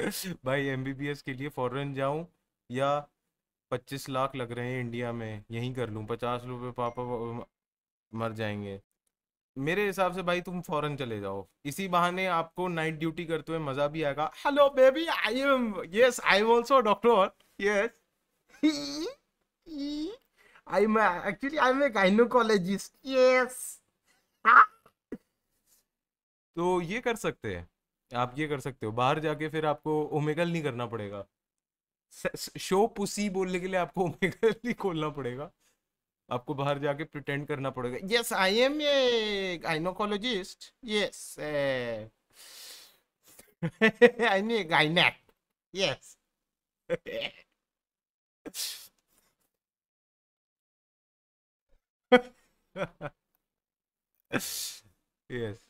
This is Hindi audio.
भाई एस के लिए फॉरन जाऊं या पच्चीस लाख लग रहे हैं इंडिया में यहीं कर लूँ पचास रुपये पापा मर जाएंगे मेरे हिसाब से भाई तुम फॉरन चले जाओ इसी बहाने आपको नाइट ड्यूटी करते हुए मजा भी आएगा hello baby I am yes I am also doctor yes I am actually I am a gynaecologist yes तो ये कर सकते हैं आप ये कर सकते हो बाहर जाके फिर आपको ओमेगल नहीं करना पड़ेगा शो पुसी बोलने के लिए आपको ओमेगल नहीं खोलना पड़ेगा आपको बाहर जाके प्रिटेंड करना पड़ेगा yes I am a gynaecologist yes I a gynaec yes yes